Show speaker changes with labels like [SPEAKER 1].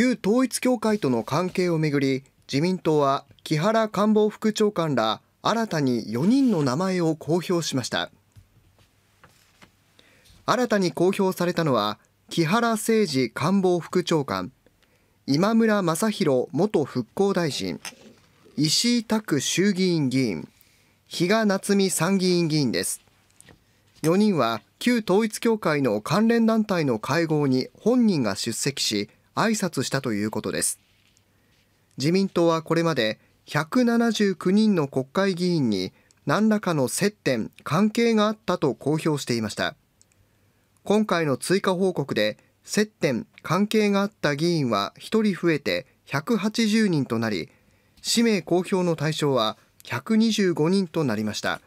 [SPEAKER 1] 旧統一教会との関係をめぐり自民党は木原官房副長官ら新たに4人の名前を公表しました新たに公表されたのは木原誠二官房副長官今村雅弘元復興大臣石井拓衆議院議員比嘉夏美参議院議員です4人は旧統一教会の関連団体の会合に本人が出席し挨拶したということです自民党はこれまで179人の国会議員に何らかの接点関係があったと公表していました今回の追加報告で接点関係があった議員は1人増えて180人となり氏名公表の対象は125人となりました。